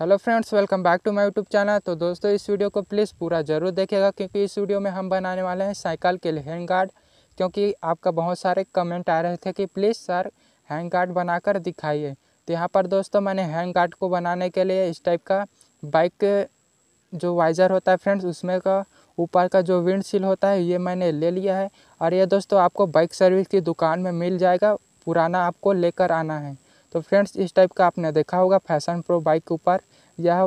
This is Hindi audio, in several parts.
hello friends welcome back to my YouTube channel तो दोस्तों इस वीडियो को प्लीज़ पूरा ज़रूर देखिएगा क्योंकि इस वीडियो में हम बनाने वाले हैं साइकिल के लिए हैंड गार्ड क्योंकि आपका बहुत सारे कमेंट आ रहे थे कि प्लीज़ सर हैंड गार्ड बनाकर दिखाइए तो यहाँ पर दोस्तों मैंने हैंड गार्ड को बनाने के लिए इस टाइप का बाइक जो वाइजर होता है फ्रेंड्स उसमें का ऊपर का जो विंडशील होता है ये मैंने ले लिया है और ये दोस्तों आपको बाइक सर्विस की दुकान में मिल जाएगा पुराना आपको लेकर आना है तो फ्रेंड्स इस टाइप का आपने देखा होगा फैशन प्रो बाइक के ऊपर यह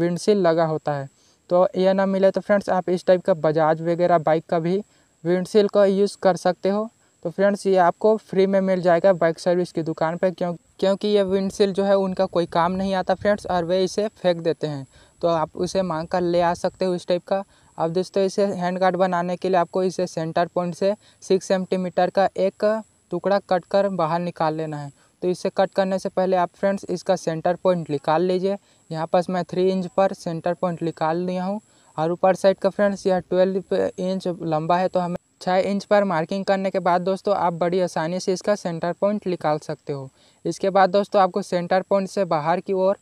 विंडशील लगा होता है तो यह ना मिले तो फ्रेंड्स आप इस टाइप का बजाज वगैरह बाइक का भी विंडशील का यूज़ कर सकते हो तो फ्रेंड्स ये आपको फ्री में मिल जाएगा बाइक सर्विस की दुकान पर क्यों क्योंकि ये विंडशील जो है उनका कोई काम नहीं आता फ्रेंड्स और वे इसे फेंक देते हैं तो आप उसे मांग कर ले आ सकते हो इस टाइप का अब दोस्तों इसे हैंड गार्ड बनाने के लिए आपको इसे सेंटर पॉइंट से सिक्स सेंटीमीटर का एक टुकड़ा कट कर बाहर निकाल लेना है तो इसे कट करने से पहले आप फ्रेंड्स इसका सेंटर पॉइंट निकाल लीजिए यहाँ पास मैं थ्री इंच पर सेंटर पॉइंट निकाल लिया हूँ और ऊपर साइड का फ्रेंड्स यह ट्वेल्व इंच लंबा है तो हमें छः इंच पर मार्किंग करने के बाद दोस्तों आप बड़ी आसानी से इसका सेंटर पॉइंट निकाल सकते हो इसके बाद दोस्तों आपको सेंटर पॉइंट से बाहर की ओर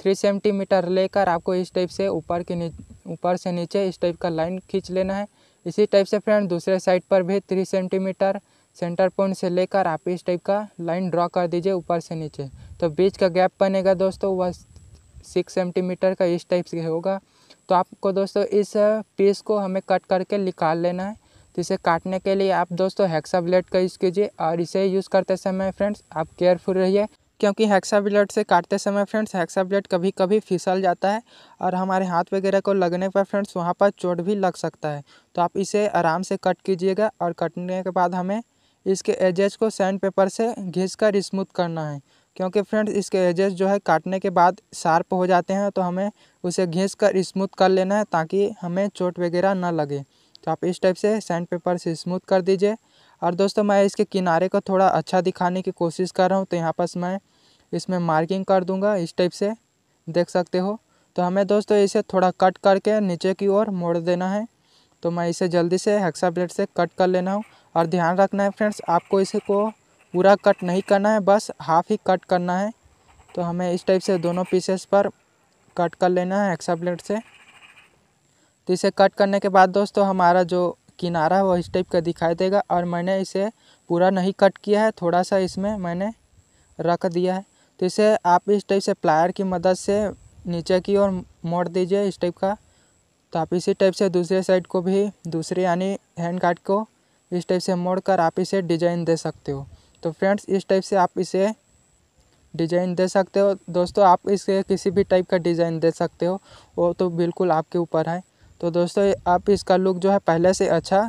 थ्री सेंटीमीटर लेकर आपको इस टाइप से ऊपर के ऊपर से नीचे इस टाइप का लाइन खींच लेना है इसी टाइप से फ्रेंड दूसरे साइड पर भी थ्री सेंटीमीटर सेंटर पॉइंट से लेकर आप इस टाइप का लाइन ड्रॉ कर दीजिए ऊपर से नीचे तो बीच का गैप बनेगा दोस्तों वह सिक्स सेंटीमीटर का इस टाइप से होगा तो आपको दोस्तों इस पीस को हमें कट करके निकाल लेना है तो इसे काटने के लिए आप दोस्तों हेक्सा ब्लेड का यूज़ कीजिए और इसे यूज़ करते समय फ्रेंड्स आप केयरफुल रहिए क्योंकि हेक्सा ब्लेड से काटते समय फ्रेंड्स हेक्सा ब्लेड कभी कभी फिसल जाता है और हमारे हाथ वगैरह को लगने पर फ्रेंड्स वहाँ पर चोट भी लग सकता है तो आप इसे आराम से कट कीजिएगा और कटने के बाद हमें इसके एजेस को सैंड पेपर से घिस कर स्मूथ करना है क्योंकि फ्रेंड्स इसके एजेस जो है काटने के बाद शार्प हो जाते हैं तो हमें उसे घिस कर स्मूथ कर लेना है ताकि हमें चोट वगैरह ना लगे तो आप इस टाइप से सैंड पेपर से स्मूथ कर दीजिए और दोस्तों मैं इसके किनारे को थोड़ा अच्छा दिखाने की कोशिश कर रहा हूँ तो यहाँ पास मैं इसमें मार्किंग कर दूँगा इस टाइप से देख सकते हो तो हमें दोस्तों इसे थोड़ा कट करके नीचे की ओर मोड़ देना है तो मैं इसे जल्दी से हेक्सा ब्लेड से कट कर लेना हूँ और ध्यान रखना है फ्रेंड्स आपको इसे को पूरा कट नहीं करना है बस हाफ ही कट करना है तो हमें इस टाइप से दोनों पीसेस पर कट कर लेना है एक्सा से तो इसे कट करने के बाद दोस्तों हमारा जो किनारा है वो इस टाइप का दिखाई देगा और मैंने इसे पूरा नहीं कट किया है थोड़ा सा इसमें मैंने रख दिया है तो इसे आप इस टाइप से प्लायर की मदद से नीचे की ओर मोड़ दीजिए इस टाइप का तो आप इसी टाइप से दूसरे साइड को भी दूसरे यानी हैंड कार्ड को इस टाइप से मोड़ कर आप इसे डिजाइन दे सकते हो तो फ्रेंड्स इस टाइप से आप इसे डिजाइन दे सकते हो दोस्तों आप इसे किसी भी टाइप का डिज़ाइन दे सकते हो वो तो बिल्कुल आपके ऊपर है तो दोस्तों आप इसका लुक जो है पहले से अच्छा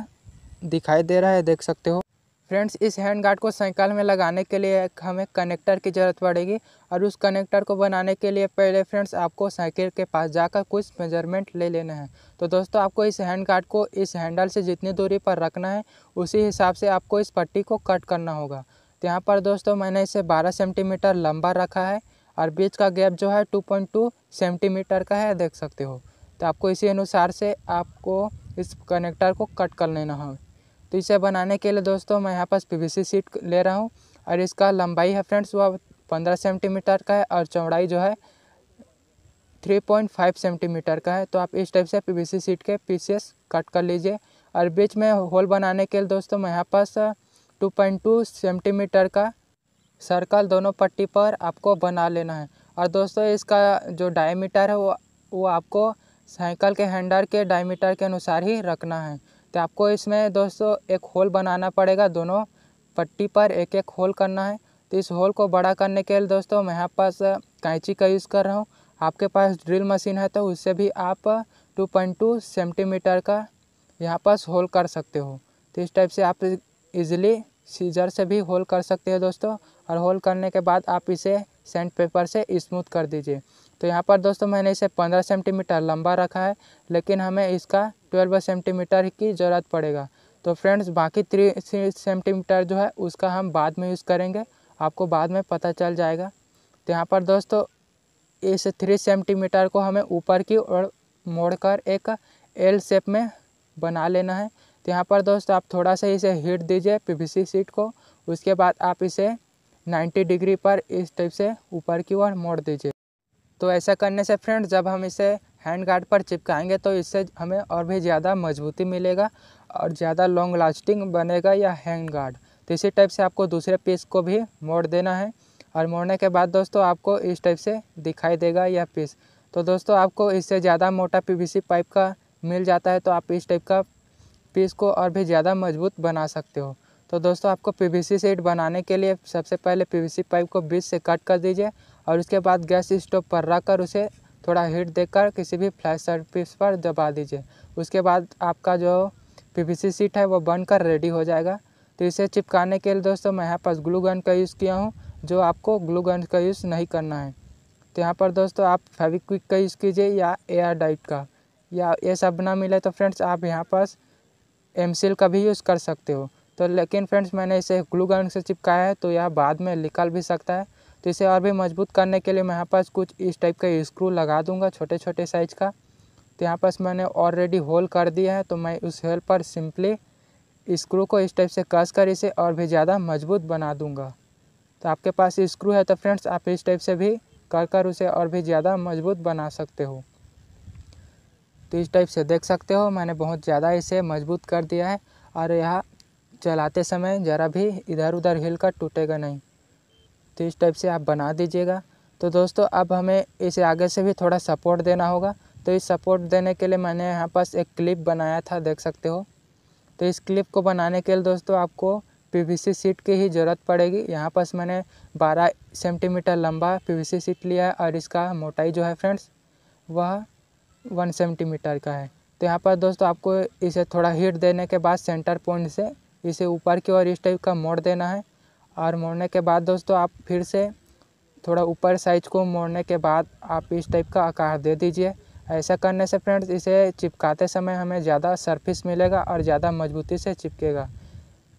दिखाई दे रहा है देख सकते हो फ्रेंड्स इस हैंड गार्ड को साइकिल में लगाने के लिए हमें कनेक्टर की ज़रूरत पड़ेगी और उस कनेक्टर को बनाने के लिए पहले फ्रेंड्स आपको साइकिल के पास जाकर कुछ मेजरमेंट ले लेना है तो दोस्तों आपको इस हैंड गार्ड को इस हैंडल से जितनी दूरी पर रखना है उसी हिसाब से आपको इस पट्टी को कट करना होगा तो यहाँ पर दोस्तों मैंने इसे बारह सेंटीमीटर लंबा रखा है और बीच का गैप जो है टू पॉइंट टू सेंटीमीटर का है देख सकते हो तो आपको इसी अनुसार से आपको इस कनेक्टर को कट कर लेना होगा तो इसे बनाने के लिए दोस्तों मैं यहाँ पास पीवीसी सीट ले रहा हूँ और इसका लंबाई है फ्रेंड्स वह पंद्रह सेंटीमीटर का है और चौड़ाई जो है थ्री पॉइंट फाइव सेंटीमीटर का है तो आप इस टाइप से पीवीसी सीट के पीसेस कट कर लीजिए और बीच में होल बनाने के लिए दोस्तों मैं यहाँ पास टू पॉइंट टू सेंटीमीटर का सर्कल दोनों पट्टी पर आपको बना लेना है और दोस्तों इसका जो डायमीटर है वो वो आपको साइकिल के हैंडल के डायमीटर के अनुसार ही रखना है तो आपको इसमें दोस्तों एक होल बनाना पड़ेगा दोनों पट्टी पर एक एक होल करना है तो इस होल को बड़ा करने के लिए दोस्तों मैं यहाँ पास कैंची का यूज़ कर रहा हूँ आपके पास ड्रिल मशीन है तो उससे भी आप 2.2 सेंटीमीटर का यहाँ पास होल कर सकते हो तो इस टाइप से आप इजीली सीजर से भी होल कर सकते हो दोस्तों और होल करने के बाद आप इसे सेंट पेपर से स्मूथ कर दीजिए तो यहाँ पर दोस्तों मैंने इसे पंद्रह सेंटीमीटर लंबा रखा है लेकिन हमें इसका ट्वेल्व सेंटीमीटर की ज़रूरत पड़ेगा तो फ्रेंड्स बाकी थ्री सेंटीमीटर जो है उसका हम बाद में यूज़ करेंगे आपको बाद में पता चल जाएगा तो यहाँ पर दोस्तों इस थ्री सेंटीमीटर को हमें ऊपर की ओर मोड़कर एक एल शेप में बना लेना है तो यहाँ पर दोस्त आप थोड़ा सा इसे हीट दीजिए पीवीसी सीट को उसके बाद आप इसे 90 डिग्री पर इस टाइप से ऊपर की ओर मोड़ दीजिए तो ऐसा करने से फ्रेंड जब हम इसे हैंड गार्ड पर चिपकाएंगे तो इससे हमें और भी ज़्यादा मजबूती मिलेगा और ज़्यादा लॉन्ग लास्टिंग बनेगा या हैंड गार्ड तो इसी टाइप से आपको दूसरे पीस को भी मोड़ देना है और मोड़ने के बाद दोस्तों आपको इस टाइप से दिखाई देगा यह पीस तो दोस्तों आपको इससे ज़्यादा मोटा पीवीसी पाइप का मिल जाता है तो आप इस टाइप का पीस को और भी ज़्यादा मजबूत बना सकते हो तो दोस्तों आपको पीवीसी सीट बनाने के लिए सबसे पहले पीवीसी पाइप को बीच से कट कर दीजिए और उसके बाद गैस स्टोव पर रख कर उसे थोड़ा हीट देकर किसी भी फ्लैश सर्फिस पर दबा दीजिए उसके बाद आपका जो पीवीसी सीट है वो बनकर रेडी हो जाएगा तो इसे चिपकाने के लिए दोस्तों मैं यहाँ पास ग्लू गन का यूज़ किया हूँ जो आपको ग्लू गन का यूज़ नहीं करना है तो यहाँ पर दोस्तों आप फेविक्विक का यूज़ कीजिए या एयर डाइट का या ये सब ना मिले तो फ्रेंड्स आप यहाँ पास एम का भी यूज़ कर सकते हो तो लेकिन फ्रेंड्स मैंने इसे ग्लू गन से चिपकाया है तो यह बाद में निकल भी सकता है तो इसे और भी मजबूत करने के लिए मैं यहाँ पास कुछ इस टाइप का स्क्रू लगा दूंगा छोटे छोटे साइज का तो यहाँ पास मैंने ऑलरेडी होल कर दिया है तो मैं उस होल पर सिंपली स्क्रू को इस टाइप से कस कर इसे और भी ज़्यादा मजबूत बना दूंगा तो आपके पास स्क्रू है तो फ्रेंड्स आप इस टाइप से भी कर कर उसे और भी ज़्यादा मजबूत बना सकते हो तो इस टाइप से देख सकते हो मैंने बहुत ज़्यादा इसे मजबूत कर दिया है और यह चलाते समय ज़रा भी इधर उधर हिल कर टूटेगा नहीं तो इस टाइप से आप बना दीजिएगा तो दोस्तों अब हमें इसे आगे से भी थोड़ा सपोर्ट देना होगा तो इस सपोर्ट देने के लिए मैंने यहाँ पास एक क्लिप बनाया था देख सकते हो तो इस क्लिप को बनाने के लिए दोस्तों आपको पीवीसी सीट की ही ज़रूरत पड़ेगी यहाँ पास मैंने 12 सेंटीमीटर लंबा पीवीसी सीट लिया है और इसका मोटाई जो है फ्रेंड्स वह वन सेंटीमीटर का है तो यहाँ पर दोस्तों आपको इसे थोड़ा हीट देने के बाद सेंटर पॉइंट से इसे ऊपर की ओर इस टाइप का मोड़ देना है और मोड़ने के बाद दोस्तों आप फिर से थोड़ा ऊपर साइज को मोड़ने के बाद आप इस टाइप का आकार दे दीजिए ऐसा करने से फ्रेंड्स इसे चिपकाते समय हमें ज़्यादा सरफेस मिलेगा और ज़्यादा मजबूती से चिपकेगा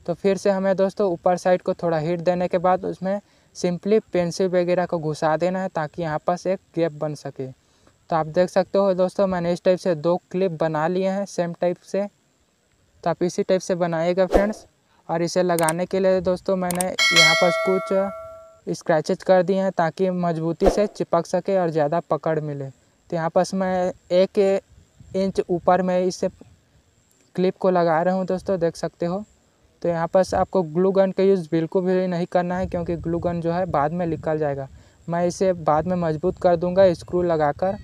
तो फिर से हमें दोस्तों ऊपर साइड को थोड़ा हीट देने के बाद उसमें सिंपली पेंसिल वगैरह को घुसा देना है ताकि यहाँ पास एक गैप बन सके तो आप देख सकते हो दोस्तों मैंने इस टाइप से दो क्लिप बना लिए हैं सेम टाइप से तो आप इसी टाइप से बनाइएगा फ्रेंड्स और इसे लगाने के लिए दोस्तों मैंने यहाँ पर कुछ स्क्रैचेज कर दिए हैं ताकि मजबूती से चिपक सके और ज़्यादा पकड़ मिले तो यहाँ पर मैं एक इंच ऊपर में इसे क्लिप को लगा रहा हूँ दोस्तों देख सकते हो तो यहाँ पर आपको ग्लू गन का यूज़ बिल्कुल भी नहीं करना है क्योंकि ग्लू गन जो है बाद में निकल जाएगा मैं इसे बाद में मजबूत कर इस्क्रू स्क्रू कर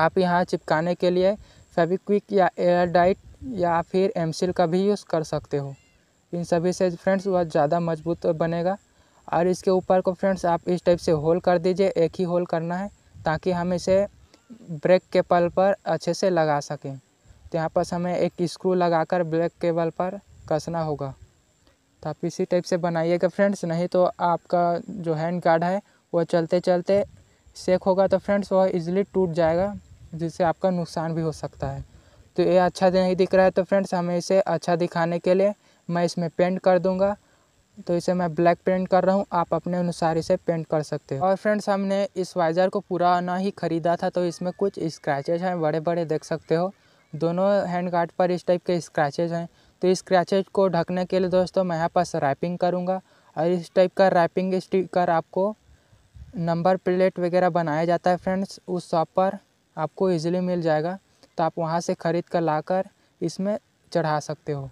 आप यहाँ चिपकाने के लिए फेविक्विक या एयर डाइट या फिर एमसील का भी यूज़ कर सकते हो इन सभी से फ्रेंड्स वह ज़्यादा मजबूत बनेगा और इसके ऊपर को फ्रेंड्स आप इस टाइप से होल कर दीजिए एक ही होल करना है ताकि हम इसे ब्रेक के पल पर अच्छे से लगा सकें तो यहाँ पर हमें एक स्क्रू लगाकर ब्रेक के पर कसना होगा तो आप इसी टाइप से बनाइएगा फ्रेंड्स नहीं तो आपका जो हैंड गार्ड है वह चलते चलते सेक होगा तो फ्रेंड्स वह इज़िली टूट जाएगा जिससे आपका नुकसान भी हो सकता है तो ये अच्छा नहीं दिख रहा है तो फ्रेंड्स हमें इसे अच्छा दिखाने के लिए मैं इसमें पेंट कर दूँगा तो इसे मैं ब्लैक पेंट कर रहा हूँ आप अपने अनुसार इसे पेंट कर सकते हो और फ्रेंड्स हमने इस वाइज़र को पूरा ना ही ख़रीदा था तो इसमें कुछ स्क्रैचेज हैं बड़े बड़े देख सकते हो दोनों हैंड गार्ड पर इस टाइप के स्क्रैचेज हैं तो इस स्क्रैचेज को ढकने के लिए दोस्तों मैं यहाँ पास रैपिंग करूँगा और इस टाइप का रैपिंग स्टिकर आपको नंबर प्लेट वगैरह बनाया जाता है फ्रेंड्स उस शॉप पर आपको ईजिली मिल जाएगा तो आप वहाँ से ख़रीद कर ला इसमें चढ़ा सकते हो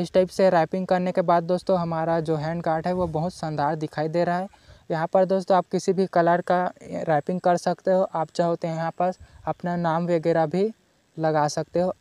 इस टाइप से रैपिंग करने के बाद दोस्तों हमारा जो हैंड कार्ड है वो बहुत शानदार दिखाई दे रहा है यहाँ पर दोस्तों आप किसी भी कलर का रैपिंग कर सकते हो आप चाहो तो यहाँ पर अपना नाम वगैरह भी लगा सकते हो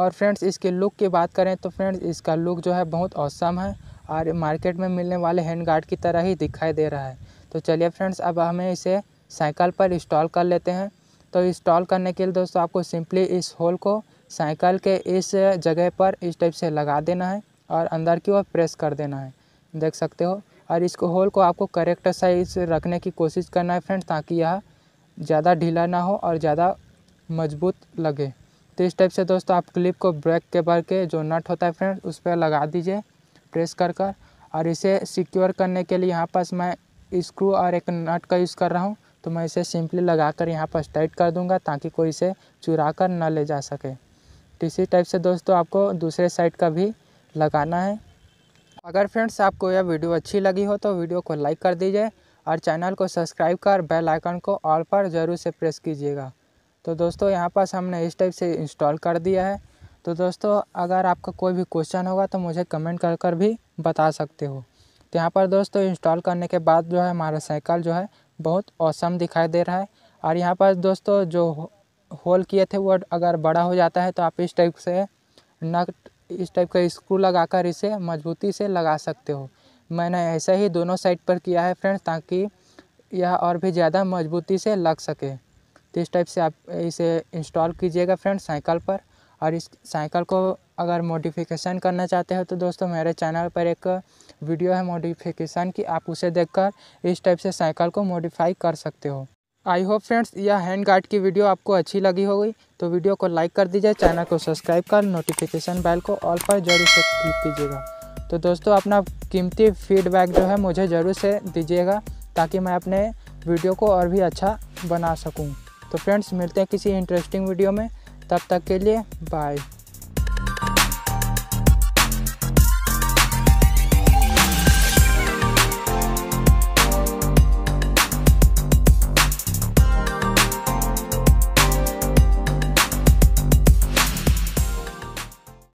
और फ्रेंड्स इसके लुक की बात करें तो फ्रेंड्स इसका लुक जो है बहुत औसम है और मार्केट में मिलने वाले हैंड गार्ड की तरह ही दिखाई दे रहा है तो चलिए फ्रेंड्स अब हमें इसे साइकिल पर इंस्टॉल कर लेते हैं तो इंस्टॉल करने के लिए दोस्तों आपको सिंपली इस होल को साइकिल के इस जगह पर इस टाइप से लगा देना है और अंदर की ओर प्रेस कर देना है देख सकते हो और इसको होल को आपको करेक्ट साइज रखने की कोशिश करना है फ्रेंड्स ताकि यह ज़्यादा ढीला ना हो और ज़्यादा मजबूत लगे तो इस टाइप से दोस्तों आप क्लिप को ब्रेक के भर के जो नट होता है फ्रेंड्स उस पर लगा दीजिए प्रेस कर कर और इसे सिक्योर करने के लिए यहाँ पास मैं स्क्रू और एक नट का यूज़ कर रहा हूँ तो मैं इसे सिंपली लगा कर यहाँ पास टाइट कर दूँगा ताकि कोई इसे चुरा कर ना ले जा सके तो इसी टाइप से दोस्तों आपको दूसरे साइड का भी लगाना है अगर फ्रेंड्स आपको यह वीडियो अच्छी लगी हो तो वीडियो को लाइक कर दीजिए और चैनल को सब्सक्राइब कर बेल आइकन को ऑल पर ज़रूर से प्रेस कीजिएगा तो दोस्तों यहाँ पास हमने इस टाइप से इंस्टॉल कर दिया है तो दोस्तों अगर आपका कोई भी क्वेश्चन होगा तो मुझे कमेंट कर कर भी बता सकते हो तो यहाँ पर दोस्तों इंस्टॉल करने के बाद जो है हमारा साइकिल जो है बहुत औसम दिखाई दे रहा है और यहाँ पर दोस्तों जो होल किए थे वो अगर बड़ा हो जाता है तो आप इस टाइप से नट इस टाइप का स्क्रू लगाकर इसे मजबूती से लगा सकते हो मैंने ऐसा ही दोनों साइड पर किया है फ्रेंड्स ताकि यह और भी ज़्यादा मजबूती से लग सके तो इस टाइप से आप इसे इंस्टॉल कीजिएगा फ्रेंड्स साइकिल पर और इस साइकिल को अगर मॉडिफिकेशन करना चाहते हो तो दोस्तों मेरे चैनल पर एक वीडियो है मॉडिफिकेशन की आप उसे देखकर इस टाइप से साइकिल को मॉडिफाई कर सकते हो आई होप फ्रेंड्स यह हैंड गार्ड की वीडियो आपको अच्छी लगी होगी तो वीडियो को लाइक कर दीजिए चैनल को सब्सक्राइब कर नोटिफिकेशन बेल को ऑल पर जरूर से क्लिक कीजिएगा तो दोस्तों अपना कीमती फीडबैक जो है मुझे ज़रूर से दीजिएगा ताकि मैं अपने वीडियो को और भी अच्छा बना सकूँ तो फ्रेंड्स मिलते हैं किसी इंटरेस्टिंग वीडियो में तब तक के लिए बाय